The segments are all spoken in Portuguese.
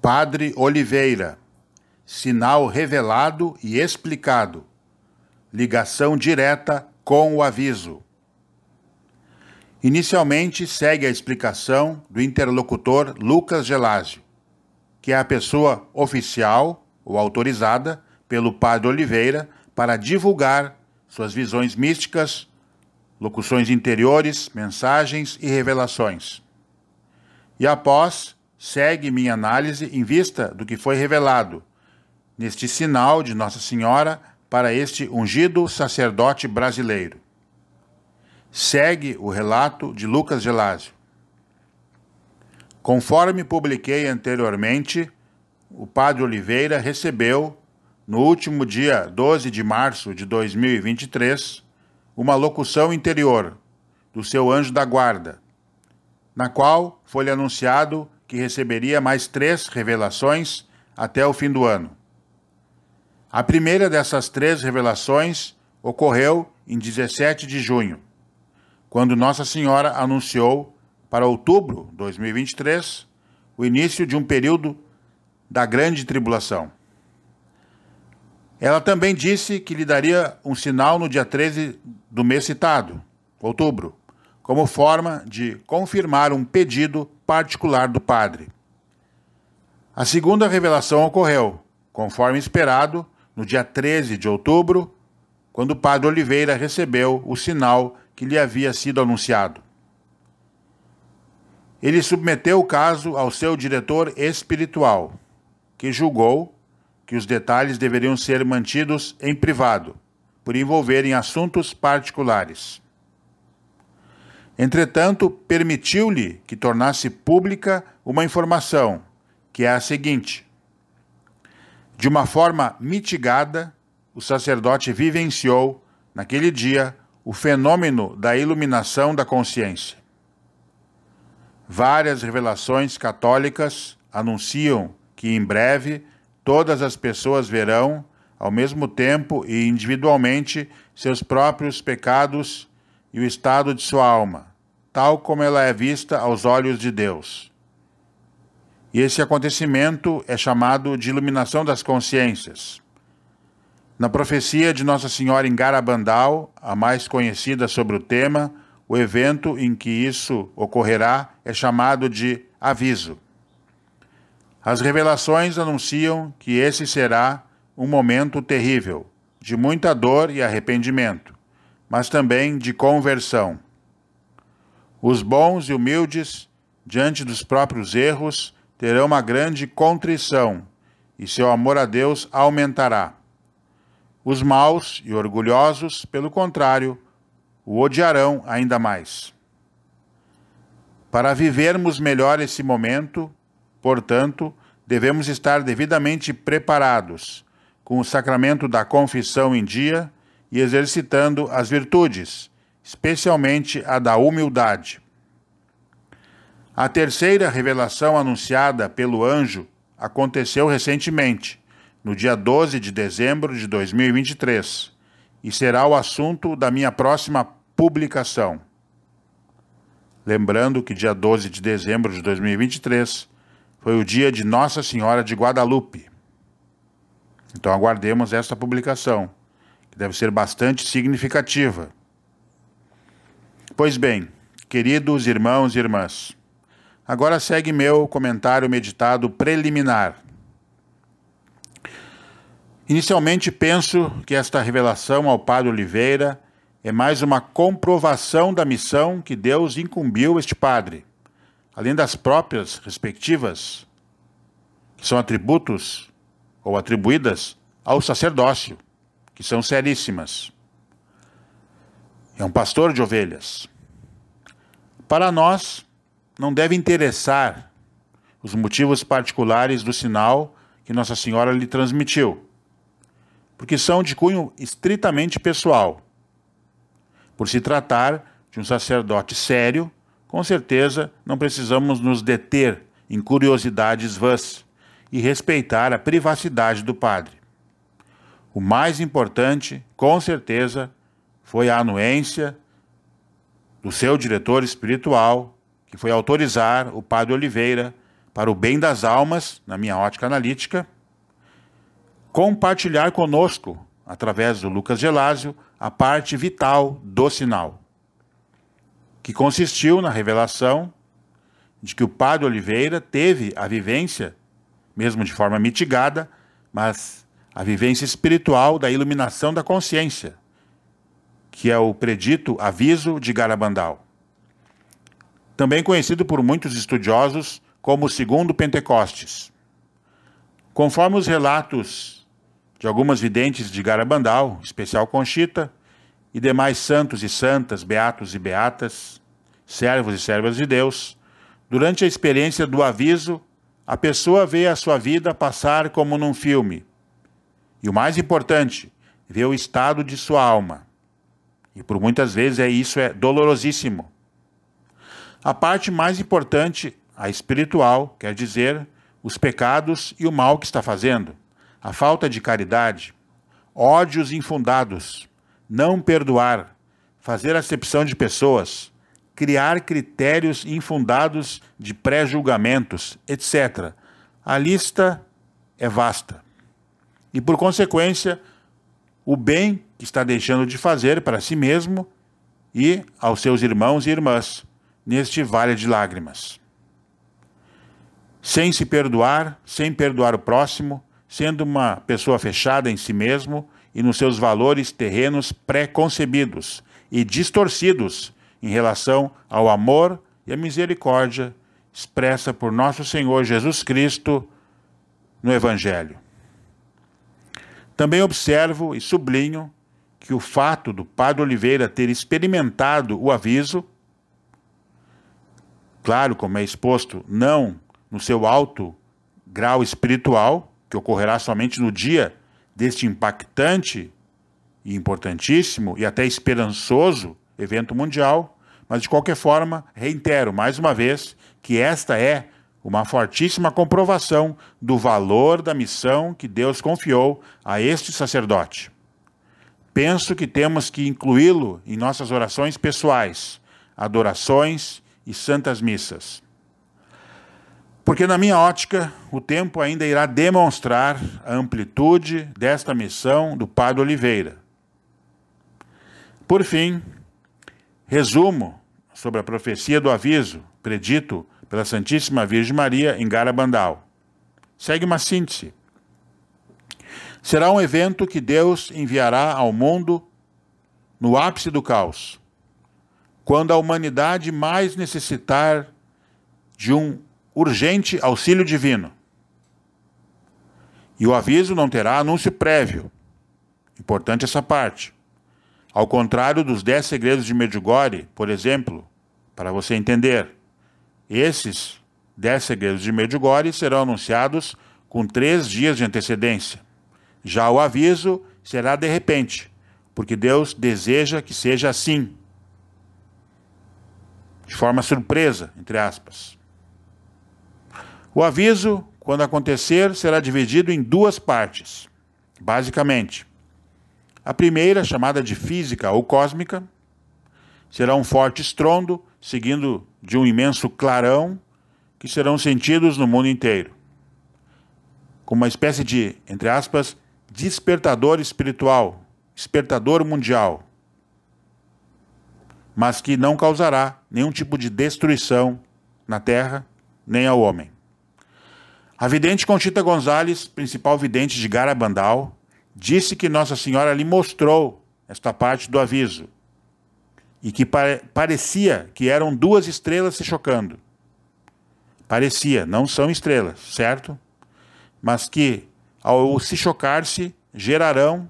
Padre Oliveira. Sinal revelado e explicado. Ligação direta com o aviso. Inicialmente, segue a explicação do interlocutor Lucas Gelásio, que é a pessoa oficial ou autorizada pelo Padre Oliveira para divulgar suas visões místicas, locuções interiores, mensagens e revelações. E após segue minha análise em vista do que foi revelado neste sinal de Nossa Senhora para este ungido sacerdote brasileiro. Segue o relato de Lucas Gelásio. Conforme publiquei anteriormente, o Padre Oliveira recebeu, no último dia 12 de março de 2023, uma locução interior do seu anjo da guarda, na qual foi anunciado que receberia mais três revelações até o fim do ano. A primeira dessas três revelações ocorreu em 17 de junho, quando Nossa Senhora anunciou para outubro de 2023 o início de um período da grande tribulação. Ela também disse que lhe daria um sinal no dia 13 do mês citado, outubro, como forma de confirmar um pedido particular do padre. A segunda revelação ocorreu, conforme esperado, no dia 13 de outubro, quando o padre Oliveira recebeu o sinal que lhe havia sido anunciado. Ele submeteu o caso ao seu diretor espiritual, que julgou que os detalhes deveriam ser mantidos em privado, por envolverem assuntos particulares. Entretanto, permitiu-lhe que tornasse pública uma informação, que é a seguinte: De uma forma mitigada, o sacerdote vivenciou, naquele dia, o fenômeno da iluminação da consciência. Várias revelações católicas anunciam que em breve todas as pessoas verão, ao mesmo tempo e individualmente, seus próprios pecados e o estado de sua alma tal como ela é vista aos olhos de Deus. E esse acontecimento é chamado de iluminação das consciências. Na profecia de Nossa Senhora em Garabandal, a mais conhecida sobre o tema, o evento em que isso ocorrerá é chamado de aviso. As revelações anunciam que esse será um momento terrível, de muita dor e arrependimento, mas também de conversão. Os bons e humildes, diante dos próprios erros, terão uma grande contrição e seu amor a Deus aumentará. Os maus e orgulhosos, pelo contrário, o odiarão ainda mais. Para vivermos melhor esse momento, portanto, devemos estar devidamente preparados, com o sacramento da confissão em dia e exercitando as virtudes especialmente a da humildade. A terceira revelação anunciada pelo anjo aconteceu recentemente, no dia 12 de dezembro de 2023, e será o assunto da minha próxima publicação. Lembrando que dia 12 de dezembro de 2023 foi o dia de Nossa Senhora de Guadalupe. Então aguardemos esta publicação, que deve ser bastante significativa. Pois bem, queridos irmãos e irmãs, agora segue meu comentário meditado preliminar. Inicialmente penso que esta revelação ao Padre Oliveira é mais uma comprovação da missão que Deus incumbiu este padre, além das próprias respectivas, que são atributos ou atribuídas ao sacerdócio, que são seríssimas. É um pastor de ovelhas. Para nós, não deve interessar os motivos particulares do sinal que Nossa Senhora lhe transmitiu, porque são de cunho estritamente pessoal. Por se tratar de um sacerdote sério, com certeza não precisamos nos deter em curiosidades vãs e respeitar a privacidade do padre. O mais importante, com certeza, foi a anuência do seu diretor espiritual, que foi autorizar o padre Oliveira para o bem das almas, na minha ótica analítica, compartilhar conosco, através do Lucas Gelásio, a parte vital do sinal, que consistiu na revelação de que o padre Oliveira teve a vivência, mesmo de forma mitigada, mas a vivência espiritual da iluminação da consciência, que é o predito aviso de Garabandal, também conhecido por muitos estudiosos como o segundo Pentecostes. Conforme os relatos de algumas videntes de Garabandal, especial Conchita, e demais santos e santas, beatos e beatas, servos e servas de Deus, durante a experiência do aviso, a pessoa vê a sua vida passar como num filme. E o mais importante, vê o estado de sua alma. E por muitas vezes é isso é dolorosíssimo. A parte mais importante, a espiritual, quer dizer, os pecados e o mal que está fazendo, a falta de caridade, ódios infundados, não perdoar, fazer acepção de pessoas, criar critérios infundados de pré-julgamentos, etc. A lista é vasta. E por consequência, o bem que está deixando de fazer para si mesmo e aos seus irmãos e irmãs neste vale de lágrimas. Sem se perdoar, sem perdoar o próximo, sendo uma pessoa fechada em si mesmo e nos seus valores terrenos pré-concebidos e distorcidos em relação ao amor e à misericórdia expressa por nosso Senhor Jesus Cristo no Evangelho. Também observo e sublinho que o fato do padre Oliveira ter experimentado o aviso, claro, como é exposto, não no seu alto grau espiritual, que ocorrerá somente no dia deste impactante e importantíssimo e até esperançoso evento mundial, mas de qualquer forma, reitero mais uma vez que esta é uma fortíssima comprovação do valor da missão que Deus confiou a este sacerdote. Penso que temos que incluí-lo em nossas orações pessoais, adorações e santas missas. Porque, na minha ótica, o tempo ainda irá demonstrar a amplitude desta missão do Padre Oliveira. Por fim, resumo sobre a profecia do aviso predito pela Santíssima Virgem Maria em Garabandal. Segue uma síntese. Será um evento que Deus enviará ao mundo no ápice do caos, quando a humanidade mais necessitar de um urgente auxílio divino. E o aviso não terá anúncio prévio. Importante essa parte. Ao contrário dos dez segredos de Medjugorje, por exemplo, para você entender. Esses dez segredos de Medjugorje serão anunciados com três dias de antecedência. Já o aviso será de repente, porque Deus deseja que seja assim. De forma surpresa, entre aspas. O aviso, quando acontecer, será dividido em duas partes, basicamente. A primeira, chamada de física ou cósmica, será um forte estrondo, seguido de um imenso clarão, que serão sentidos no mundo inteiro. Como uma espécie de, entre aspas, despertador espiritual, despertador mundial, mas que não causará nenhum tipo de destruição na terra nem ao homem. A vidente Conchita Gonzalez, principal vidente de Garabandal, disse que Nossa Senhora lhe mostrou esta parte do aviso e que parecia que eram duas estrelas se chocando. Parecia, não são estrelas, certo? Mas que, ao se chocar-se, gerarão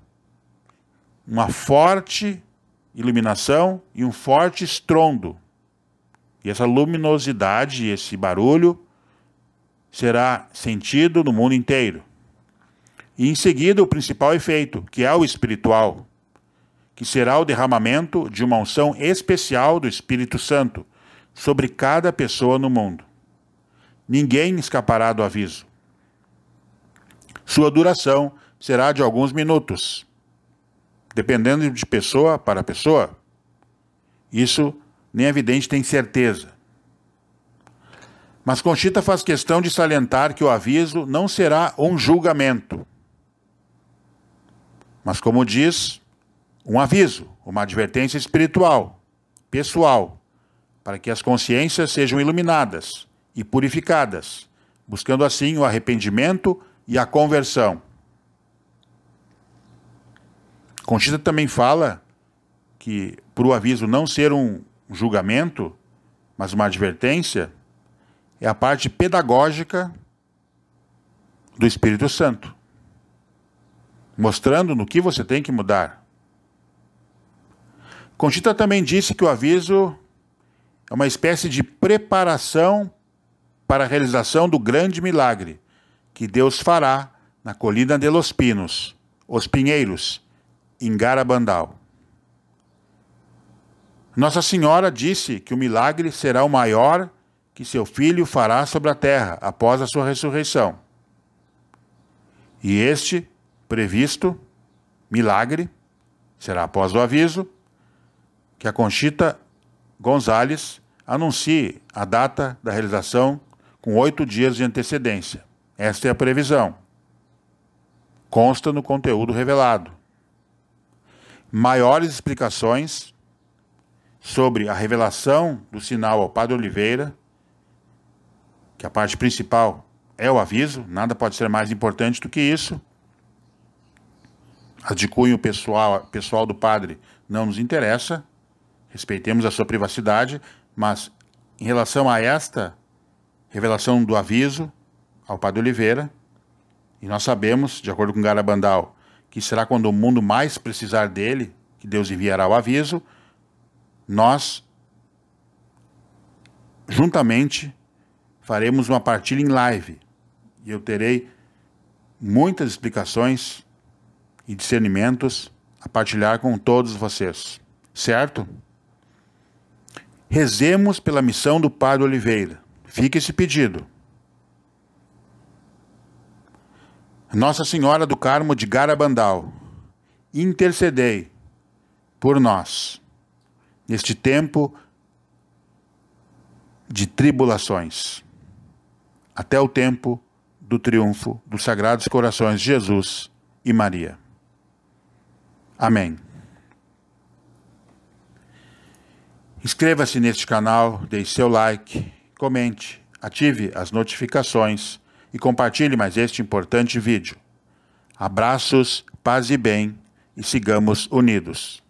uma forte iluminação e um forte estrondo. E essa luminosidade, esse barulho, será sentido no mundo inteiro. E em seguida, o principal efeito, que é o espiritual, que será o derramamento de uma unção especial do Espírito Santo sobre cada pessoa no mundo. Ninguém escapará do aviso. Sua duração será de alguns minutos, dependendo de pessoa para pessoa. Isso nem a é vidente tem certeza. Mas Conchita faz questão de salientar que o aviso não será um julgamento. Mas, como diz um aviso, uma advertência espiritual, pessoal, para que as consciências sejam iluminadas e purificadas, buscando assim o arrependimento e a conversão. Conchita também fala que, por o aviso não ser um julgamento, mas uma advertência, é a parte pedagógica do Espírito Santo, mostrando no que você tem que mudar. Conchita também disse que o aviso é uma espécie de preparação para a realização do grande milagre que Deus fará na colina de Los Pinos, Os Pinheiros, em Garabandal. Nossa Senhora disse que o milagre será o maior que seu filho fará sobre a terra após a sua ressurreição. E este previsto milagre será após o aviso que a Conchita Gonzalez anuncie a data da realização com oito dias de antecedência. Esta é a previsão. Consta no conteúdo revelado. Maiores explicações sobre a revelação do sinal ao Padre Oliveira, que a parte principal é o aviso, nada pode ser mais importante do que isso. Adicuem o pessoal, pessoal do padre não nos interessa respeitemos a sua privacidade, mas em relação a esta revelação do aviso ao Padre Oliveira, e nós sabemos, de acordo com Garabandal, que será quando o mundo mais precisar dele que Deus enviará o aviso, nós juntamente faremos uma partilha em live e eu terei muitas explicações e discernimentos a partilhar com todos vocês, certo? Rezemos pela missão do Padre Oliveira. Fica esse pedido. Nossa Senhora do Carmo de Garabandal, intercedei por nós neste tempo de tribulações, até o tempo do triunfo dos Sagrados Corações de Jesus e Maria. Amém. Inscreva-se neste canal, deixe seu like, comente, ative as notificações e compartilhe mais este importante vídeo. Abraços, paz e bem e sigamos unidos.